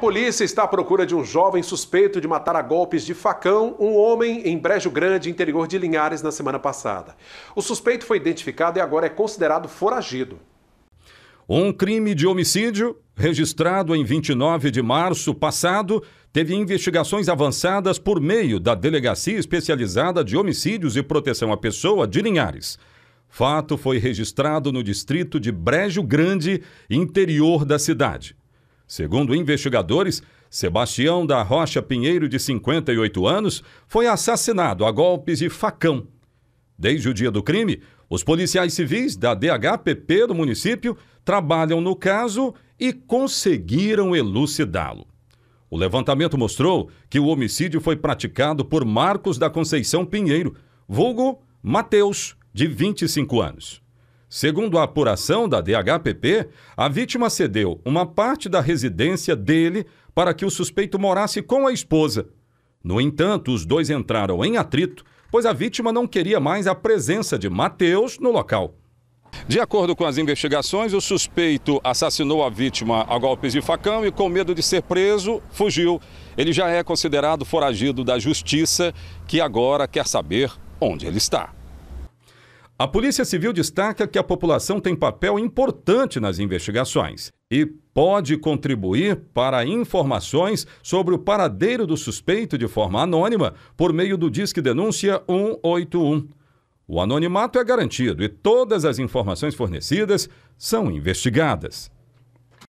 polícia está à procura de um jovem suspeito de matar a golpes de facão um homem em Brejo Grande, interior de Linhares, na semana passada. O suspeito foi identificado e agora é considerado foragido. Um crime de homicídio, registrado em 29 de março passado, teve investigações avançadas por meio da Delegacia Especializada de Homicídios e Proteção à Pessoa de Linhares. Fato foi registrado no distrito de Brejo Grande, interior da cidade. Segundo investigadores, Sebastião da Rocha Pinheiro, de 58 anos, foi assassinado a golpes de facão. Desde o dia do crime, os policiais civis da DHPP do município trabalham no caso e conseguiram elucidá-lo. O levantamento mostrou que o homicídio foi praticado por Marcos da Conceição Pinheiro, vulgo Mateus, de 25 anos. Segundo a apuração da DHPP, a vítima cedeu uma parte da residência dele para que o suspeito morasse com a esposa. No entanto, os dois entraram em atrito, pois a vítima não queria mais a presença de Mateus no local. De acordo com as investigações, o suspeito assassinou a vítima a golpes de facão e, com medo de ser preso, fugiu. Ele já é considerado foragido da justiça, que agora quer saber onde ele está. A Polícia Civil destaca que a população tem papel importante nas investigações e pode contribuir para informações sobre o paradeiro do suspeito de forma anônima por meio do Disque Denúncia 181. O anonimato é garantido e todas as informações fornecidas são investigadas.